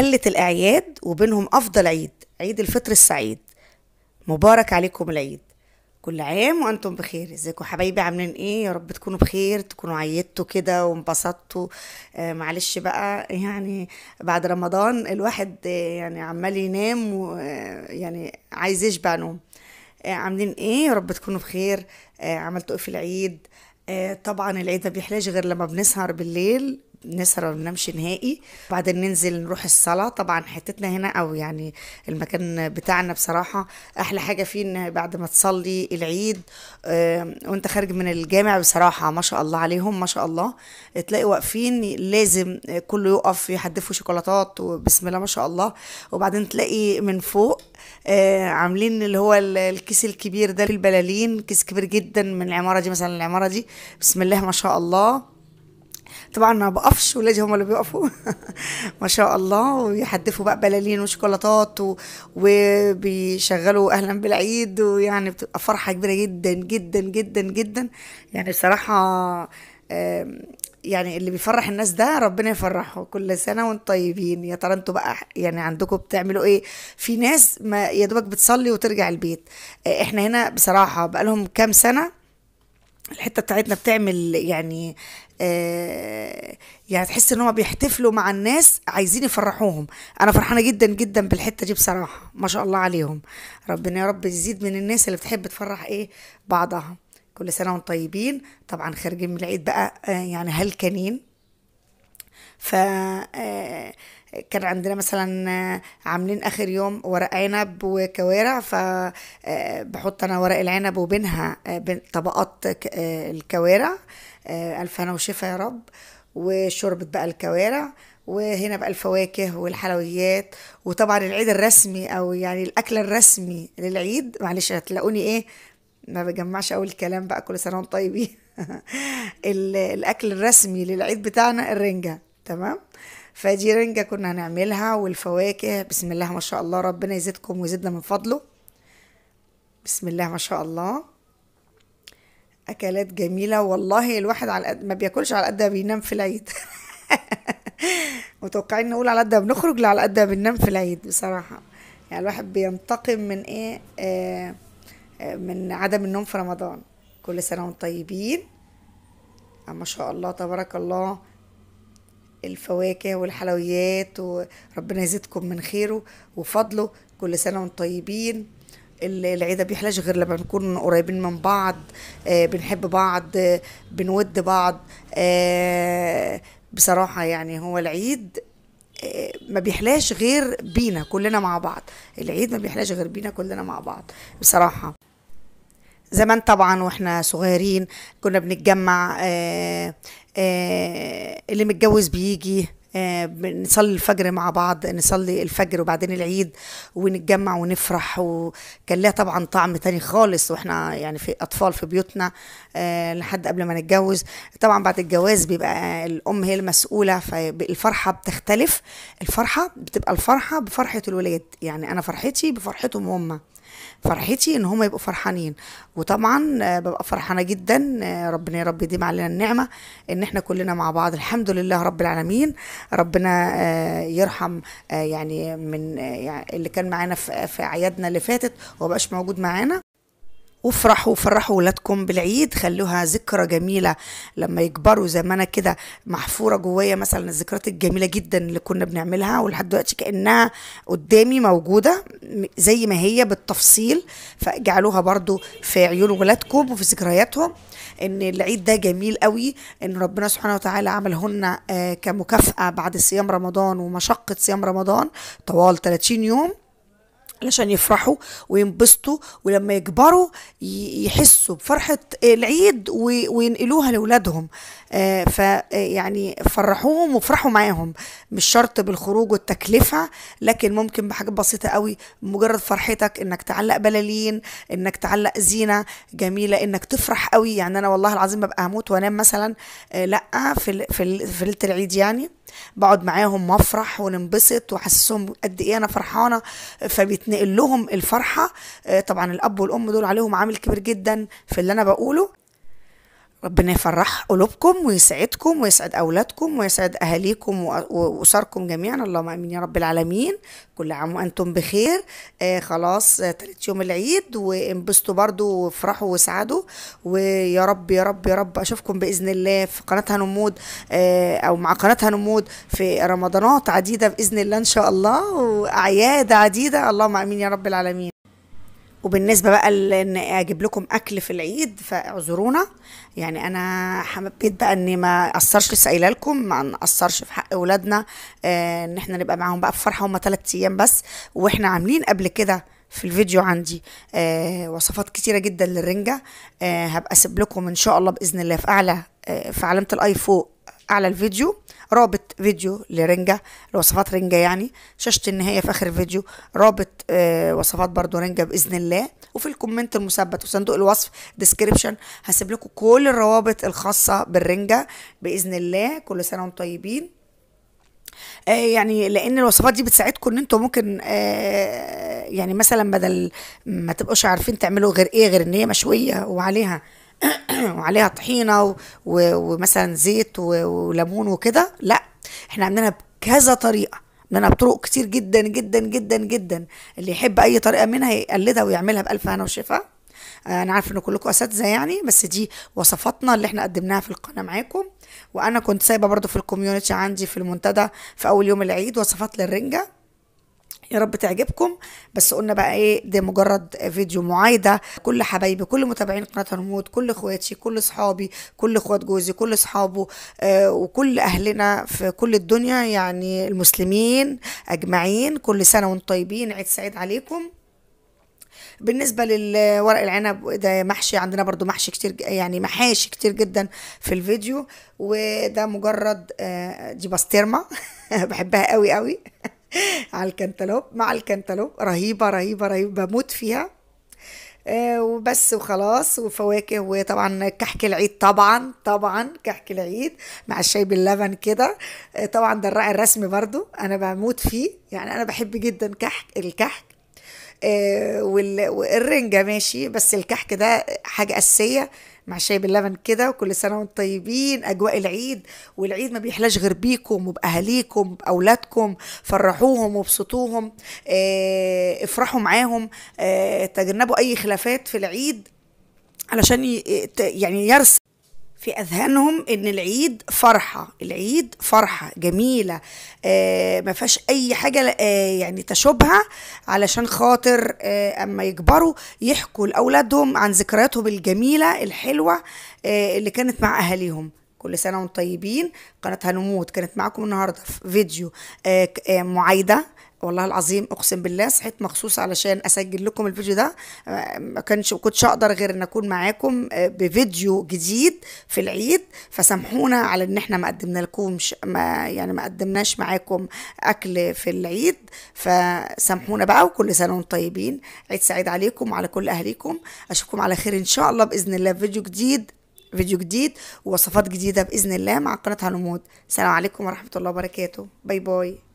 مهلة الأعياد وبينهم أفضل عيد عيد الفطر السعيد مبارك عليكم العيد كل عام وانتم بخير ازيكم حبايبي عاملين ايه يا رب تكونوا بخير تكونوا عيدتوا كده وانبسطتوا آه معلش بقى يعني بعد رمضان الواحد آه يعني عمال ينام آه، يعني آه عايز يشبع نوم آه عاملين ايه يا رب تكونوا بخير آه عملتوا ايه في العيد آه طبعا العيد ما بيحلاش غير لما بنسهر بالليل نسهر ولا نمشي نهائي وبعدين ننزل نروح الصلاة طبعا حتتنا هنا أو يعني المكان بتاعنا بصراحة أحلى حاجة فيه إن بعد ما تصلي العيد وأنت خارج من الجامع بصراحة ما شاء الله عليهم ما شاء الله تلاقي واقفين لازم كله يقف يحدفوا شوكولاتات وبسم الله ما شاء الله وبعدين تلاقي من فوق آه، عاملين اللي هو الكيس الكبير ده البلالين كيس كبير جدا من العمارة دي مثلا العمارة دي بسم الله ما شاء الله طبعا ما بقفش ولادي هم اللي بيقفوا ما شاء الله ويحدفوا بقى بلالين وشوكولاتات و... وبيشغلوا اهلا بالعيد ويعني بتبقى فرحه كبيره جدا جدا جدا جدا يعني بصراحه يعني اللي بيفرح الناس ده ربنا يفرحه كل سنه وانتم طيبين يا ترى انتوا بقى يعني عندكم بتعملوا ايه في ناس ما يا دوبك بتصلي وترجع البيت آه، احنا هنا بصراحه بقى لهم كام سنه الحته بتاعتنا بتعمل يعني آه، يعني تحس ان هم بيحتفلوا مع الناس عايزين يفرحوهم انا فرحانه جدا جدا بالحته دي بصراحه ما شاء الله عليهم ربنا يا رب يزيد من الناس اللي بتحب تفرح ايه بعضها كل سنه وانتم طيبين طبعا خارجين من العيد بقى آه، يعني هلكانين ف آه، كان عندنا مثلا آه، عاملين اخر يوم ورق عنب وكوارع فبحط آه، انا ورق العنب وبينها آه، طبقات الكوارع الف هنا وشفا يا رب وشوربة بقى الكوارع وهنا بقى الفواكه والحلويات وطبعا العيد الرسمي او يعني الاكل الرسمي للعيد معلش هتلاقوني ايه ما بجمعش اول كلام بقى كل سنه وانتم طيبين الاكل الرسمي للعيد بتاعنا الرنجه تمام فدي رنجة كنا هنعملها والفواكه بسم الله ما شاء الله ربنا يزيدكم ويزيدنا من فضله بسم الله ما شاء الله أكلات جميلة والله الواحد على قد ما بياكلش على قد ما بينام في العيد متوقعين نقول على قد ما بنخرج لا على قد ما بننام في العيد بصراحة يعني الواحد بينتقم من إيه آه, آه، من عدم النوم في رمضان كل سنة وانتم طيبين آه، ما شاء الله تبارك الله الفواكه والحلويات وربنا يزيدكم من خيره وفضله كل سنة وانتم طيبين العيد ما بيحلاش غير لما بنكون قريبين من بعض آه، بنحب بعض آه، بنود بعض آه، بصراحة يعني هو العيد ما بيحلاش غير بينا كلنا مع بعض العيد ما بيحلاش غير بينا كلنا مع بعض بصراحة زمان طبعا واحنا صغيرين كنا بنتجمع آه، آه، اللي متجوز بيجي آه، نصلي الفجر مع بعض نصلي الفجر وبعدين العيد ونتجمع ونفرح وكان لها طبعا طعم تاني خالص واحنا يعني في اطفال في بيوتنا لحد قبل ما نتجوز طبعا بعد الجواز بيبقى الام هي المسؤوله فالفرحه بتختلف الفرحه بتبقى الفرحه بفرحه الولاد يعني انا فرحتي بفرحتهم هم فرحتي ان هم يبقوا فرحانين وطبعا آه، ببقى فرحانه جدا آه، ربنا يا رب يديم علينا النعمه ان احنا كلنا مع بعض الحمد لله رب العالمين ربنا آه، يرحم يعني من يعني اللي كان معانا في اعيادنا اللي فاتت ومبقاش موجود معانا وافرحوا وفرحوا ولادكم بالعيد خلوها ذكرى جميلة لما يكبروا زي ما أنا كده محفورة جوايا مثلا الذكريات الجميلة جدا اللي كنا بنعملها ولحد دلوقتي كأنها قدامي موجودة زي ما هي بالتفصيل فاجعلوها برضو في عيون ولادكم وفي ذكرياتهم ان العيد ده جميل قوي ان ربنا سبحانه وتعالى عملهن آه، كمكافأة بعد صيام رمضان ومشقة صيام رمضان طوال 30 يوم علشان يفرحوا وينبسطوا ولما يكبروا يحسوا بفرحة آه، العيد وينقلوها لأولادهم آه، فيعني آه، فرحوهم وافرحوا معاهم مش شرط بالخروج والتكلفة لكن ممكن بحاجات بسيطة قوي مجرد فرحتك انك تعلق بلالين انك تعلق زينة جميلة انك تفرح قوي يعني انا والله العظيم ببقى هموت وانام مثلا لا في في ليلة العيد يعني بقعد معاهم مفرح وننبسط واحسسهم قد ايه انا فرحانه فبيتنقل لهم الفرحه آه، طبعا الاب والام دول عليهم عامل كبير جدا في اللي انا بقوله ربنا يفرح قلوبكم ويسعدكم ويسعد أولادكم ويسعد أهاليكم وأسركم جميعا اللهم آمين يا رب العالمين كل عام وأنتم بخير آه خلاص آه يوم العيد وانبسطوا برضو وافرحوا واسعدوا ويا رب يا رب يا رب أشوفكم بإذن الله في قناة هنمود آه أو مع قناة هنمود في رمضانات عديدة بإذن الله إن شاء الله وأعياد عديدة اللهم آمين يا رب العالمين وبالنسبة بقى لإن أجيب لكم أكل في العيد فاعذرونا يعني أنا حبيت بقى إني ما أثرش لسه قايلة لكم ما نأثرش في حق أولادنا آه، إن إحنا نبقى معاهم بقى في فرحة هما تلات أيام بس وإحنا عاملين قبل كده في الفيديو عندي آه، وصفات كتيرة جدا للرنجة آه، هبقى أسيب لكم إن شاء الله بإذن الله في أعلى في علامة الآي فوق أعلى الفيديو رابط فيديو لرنجة لوصفات رنجة يعني شاشة النهاية في آخر الفيديو رابط آه وصفات برضو رنجة بإذن الله وفي الكومنت المثبت وصندوق الوصف ديسكريبشن هسيب لكم كل الروابط الخاصة بالرنجة بإذن الله كل سنة وانتم طيبين آه يعني لان الوصفات دي بتساعدكم ان انتم ممكن آه يعني مثلا بدل ما تبقوش عارفين تعملوا غير ايه غير ان هي مشويه وعليها وعليها طحينه ومثلا زيت وليمون وكده لا احنا عندنا بكذا طريقه عندنا بطرق كتير جدا جدا جدا جدا اللي يحب اي طريقه منها يقلدها ويعملها بالف هنا وشفاء انا عارفه ان كلكم اساتذه يعني بس دي وصفاتنا اللي احنا قدمناها في القناه معاكم وانا كنت سايبه برضو في الكوميونتي عندي في المنتدى في اول يوم العيد وصفات للرنجه يا رب تعجبكم بس قلنا بقى ايه ده مجرد فيديو معايده كل حبايبي كل متابعين قناه هرمود كل اخواتي كل صحابي كل اخوات جوزي كل صحابه آه وكل اهلنا في كل الدنيا يعني المسلمين اجمعين كل سنه وانتم طيبين عيد سعيد عليكم بالنسبه للورق العنب ده محشي عندنا برضو محشي كتير يعني محاشي كتير جدا في الفيديو وده مجرد آه دي بسترمة بحبها قوي قوي على الكنتالوب مع الكنتالوب رهيبه رهيبه رهيبه بموت فيها آه وبس وخلاص وفواكه وطبعا كحك العيد طبعا طبعا كحك العيد مع الشاي باللبن كده آه طبعا ده الراعي الرسمي برضو انا بموت فيه يعني انا بحب جدا كحك الكحك آه والرنجه ماشي بس الكحك ده حاجه اساسيه مع الشاي باللبن كده وكل سنه وانتم طيبين اجواء العيد والعيد ما بيحلاش غير بيكم وباهاليكم باولادكم فرحوهم وابسطوهم آه، افرحوا معاهم آه، تجنبوا اي خلافات في العيد علشان يعني يرسم في اذهانهم ان العيد فرحه العيد فرحه جميله آه ما فيهاش اي حاجه آه يعني تشوبها علشان خاطر آه اما يكبروا يحكوا لاولادهم عن ذكرياتهم الجميله الحلوه آه اللي كانت مع اهاليهم كل سنه وانتم طيبين قناه هنموت كانت معاكم النهارده في فيديو آه, آه، معايده والله العظيم اقسم بالله صحيت مخصوص علشان اسجل لكم الفيديو ده آه، ما كانش كنتش اقدر غير ان اكون معاكم آه، بفيديو جديد في العيد فسامحونا على ان احنا ما قدمنا لكمش ما يعني ما قدمناش معاكم اكل في العيد فسامحونا بقى وكل سنه وانتم طيبين عيد سعيد عليكم وعلى كل اهليكم اشوفكم على خير ان شاء الله باذن الله فيديو جديد فيديو جديد ووصفات جديده باذن الله مع قناه هنمود السلام عليكم ورحمه الله وبركاته باي باي